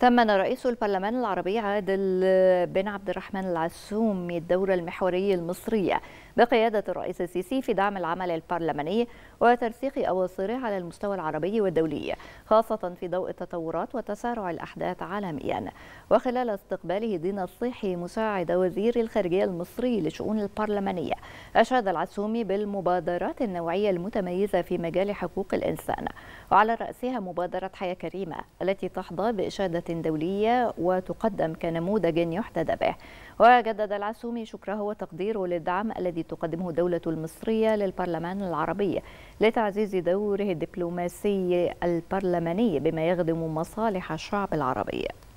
ثمن رئيس البرلمان العربي عادل بن عبد الرحمن العسومي الدورة المحورية المصرية بقيادة الرئيس السيسي في دعم العمل البرلماني وترسيخ أواصره على المستوى العربي والدولي خاصة في ضوء التطورات وتسارع الأحداث عالميا وخلال استقباله دين الصيحي مساعد وزير الخارجية المصري لشؤون البرلمانية أشاد العسومي بالمبادرات النوعية المتميزة في مجال حقوق الإنسان وعلى رأسها مبادرة حياة كريمة التي تحظى بإشادة دولية وتقدم كنموذج يحتذى به وجدد العسومي شكره وتقديره للدعم الذي تقدمه الدولة المصرية للبرلمان العربي لتعزيز دوره الدبلوماسي البرلماني بما يخدم مصالح الشعب العربي